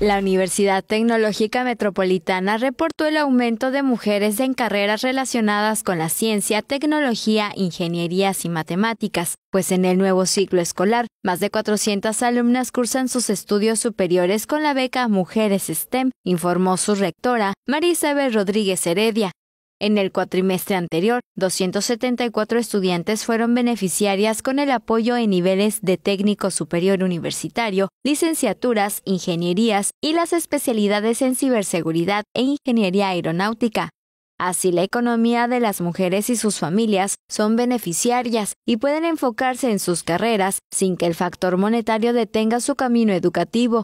La Universidad Tecnológica Metropolitana reportó el aumento de mujeres en carreras relacionadas con la ciencia, tecnología, ingenierías y matemáticas, pues en el nuevo ciclo escolar, más de 400 alumnas cursan sus estudios superiores con la beca Mujeres STEM, informó su rectora, Marisabel Rodríguez Heredia, en el cuatrimestre anterior, 274 estudiantes fueron beneficiarias con el apoyo en niveles de técnico superior universitario, licenciaturas, ingenierías y las especialidades en ciberseguridad e ingeniería aeronáutica. Así la economía de las mujeres y sus familias son beneficiarias y pueden enfocarse en sus carreras sin que el factor monetario detenga su camino educativo,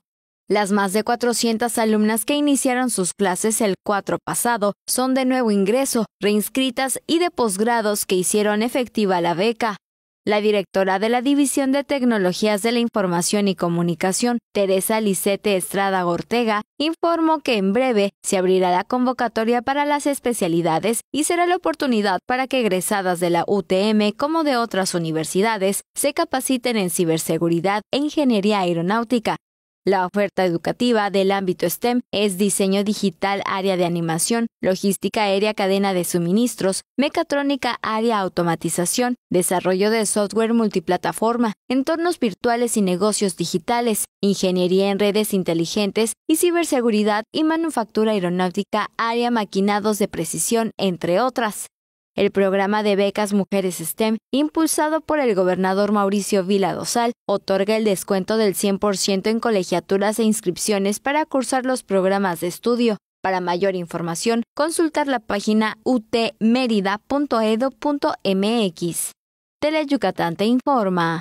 las más de 400 alumnas que iniciaron sus clases el 4 pasado son de nuevo ingreso, reinscritas y de posgrados que hicieron efectiva la beca. La directora de la División de Tecnologías de la Información y Comunicación, Teresa Licete Estrada Ortega, informó que en breve se abrirá la convocatoria para las especialidades y será la oportunidad para que egresadas de la UTM como de otras universidades se capaciten en ciberseguridad e ingeniería aeronáutica, la oferta educativa del ámbito STEM es diseño digital, área de animación, logística aérea, cadena de suministros, mecatrónica, área automatización, desarrollo de software multiplataforma, entornos virtuales y negocios digitales, ingeniería en redes inteligentes y ciberseguridad y manufactura aeronáutica, área maquinados de precisión, entre otras el programa de becas Mujeres STEM, impulsado por el gobernador Mauricio Vila Dosal, otorga el descuento del 100% en colegiaturas e inscripciones para cursar los programas de estudio. Para mayor información, consultar la página utmerida.edu.mx. Teleyucatán te informa.